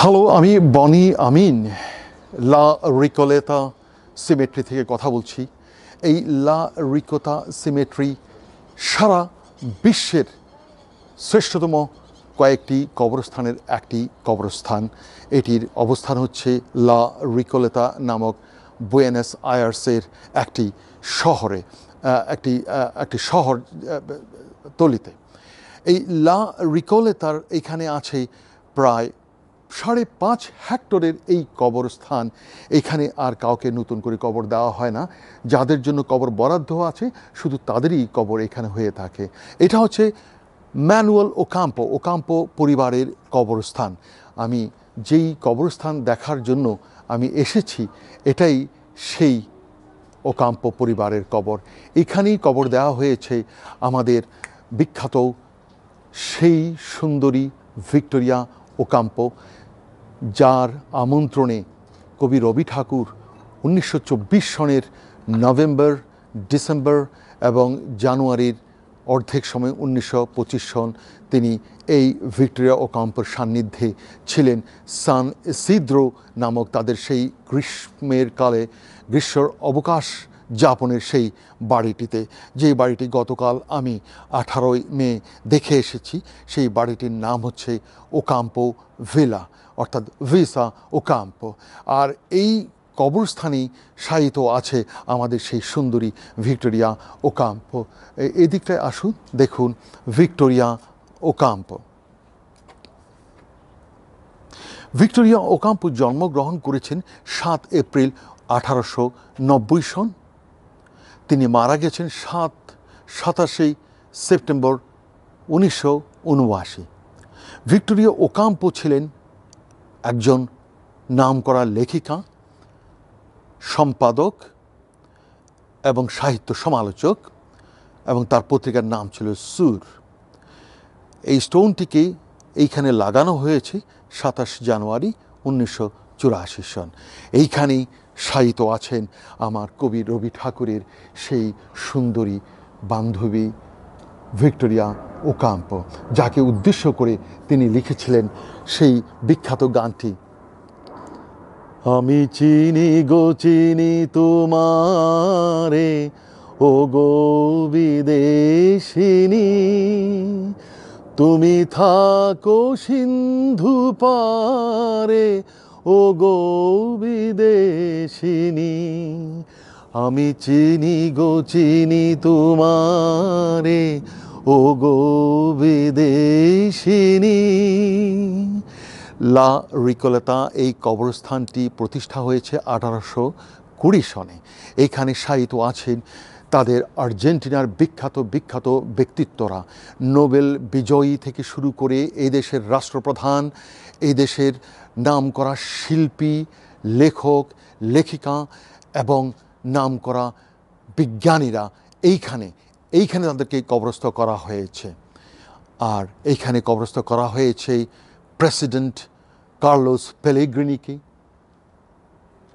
Hello আমি বনি আমিন লা রিকোলেতা সিমেট্রি থেকে কথা বলছি এই লা রিকোতা সিমেট্রি সারা বিশ্বের শ্রেষ্ঠতম কয়েকটি কবরস্থানের একটি কবরস্থান এটির অবস্থান হচ্ছে লা রিকোলেতা নামক বুয়েনাস আয়ার্সের একটি শহরে একটি একটি শহর তলিতে এই লা রিকোলেতার এখানে আছে প্রায় সাড়ে পাঁচ হেক্টরের এই কবরস্থান এখানে আর কাউকে নতুন করে কবর দেওয়া হয় না যাদের জন্য কবর বরাদ্দ আছে শুধু তাদেরই কবর এখানে হয়ে থাকে এটা হচ্ছে ম্যানুয়াল ওকাম্পো ওকাম্পো পরিবারের কবরস্থান আমি যেই কবরস্থান দেখার জন্য আমি এসেছি এটাই সেই ওকাম্পো পরিবারের কবর এখানেই কবর দেওয়া হয়েছে আমাদের বিখ্যাত সেই সুন্দরী ভিক্টোরিয়া ওকাম্পো যার আমন্ত্রণে কবি রবি ঠাকুর উনিশশো সনের নভেম্বর ডিসেম্বর এবং জানুয়ারির অর্ধেক সময় উনিশশো সন তিনি এই ভিক্টোরিয়া ও কাম্পর সান্নিধ্যে ছিলেন সান সিদ্রো নামক তাদের সেই গ্রীষ্মের কালে গ্রীষ্মর অবকাশ যাপনের সেই বাড়িটিতে যেই বাড়িটি গতকাল আমি আঠারোই মে দেখে এসেছি সেই বাড়িটির নাম হচ্ছে ওকাম্পো ভিলা অর্থাৎ ভিসা ওকাম্পো আর এই কবরস্থানেই সায়িত আছে আমাদের সেই সুন্দরী ভিক্টোরিয়া ওকাম্পো এদিকটায় আসুন দেখুন ভিক্টোরিয়া ওকাম্পো ভিক্টোরিয়া ওকাম্পো জন্মগ্রহণ করেছেন সাত এপ্রিল আঠারোশো নব্বই সন তিনি মারা গেছেন সাত সাতাশেই সেপ্টেম্বর উনিশশো উনআশি ভিক্টোরিয়া ওকাম্পো ছিলেন একজন নামকরা লেখিকা সম্পাদক এবং সাহিত্য সমালোচক এবং তার পত্রিকার নাম ছিল সুর এই স্টোনটিকে এইখানে লাগানো হয়েছে সাতাশ জানুয়ারি উনিশশো চুরাশি সন এইখানেই শায়িত আছেন আমার কবি রবি ঠাকুরের সেই সুন্দরী বান্ধবী ভিক্টোরিয়া ওকাম্প যাকে উদ্দেশ্য করে তিনি লিখেছিলেন সেই বিখ্যাত গানটি আমি চিনি গো চিনি তোমারে ও গো বিদেশিনী তুমি থাকো সিন্ধু পারে ও গো বিদেশিনী আমি চিনি গো চিনি তোমারে ও গো বিদেশিনী লা রিকলেতা এই কবরস্থানটি প্রতিষ্ঠা হয়েছে আঠারোশো কুড়ি সনে এখানে সাহিত্য আছেন তাদের আর্জেন্টিনার বিখ্যাত বিখ্যাত ব্যক্তিত্বরা নোবেল বিজয়ী থেকে শুরু করে এই দেশের রাষ্ট্রপ্রধান এই দেশের নাম করা শিল্পী লেখক লেখিকা এবং নাম করা বিজ্ঞানীরা এইখানে এইখানে তাদেরকে কবরস্থ করা হয়েছে আর এইখানে কবরস্থ করা হয়েছে প্রেসিডেন্ট কার্লোস পেলেগ্রিনিকে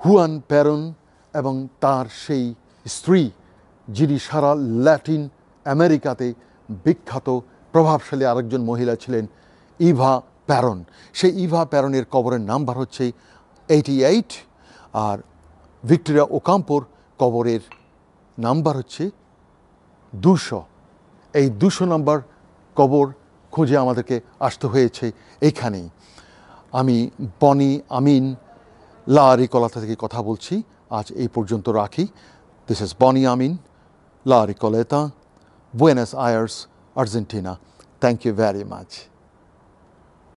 হুয়ান প্যারন এবং তার সেই স্ত্রী যিনি সারা ল্যাটিন আমেরিকাতে বিখ্যাত প্রভাবশালী আরেকজন মহিলা ছিলেন ইভা প্যারন সেই ইভা প্যারনের কবরের নাম্বার হচ্ছে এইটি এইট আর ভিক্টোরিয়া ওকাম্পোর কবরের নাম্বার হচ্ছে দুশো এই দুশো নাম্বার কবর খুঁজে আমাদেরকে আসতে হয়েছে এইখানেই আমি বনি আমিন লারি কলাতা থেকে কথা বলছি আজ এই পর্যন্ত রাখি দিস ইজ বনি আমিন La Recoleta, Buenos Aires, Argentina. Thank you very much.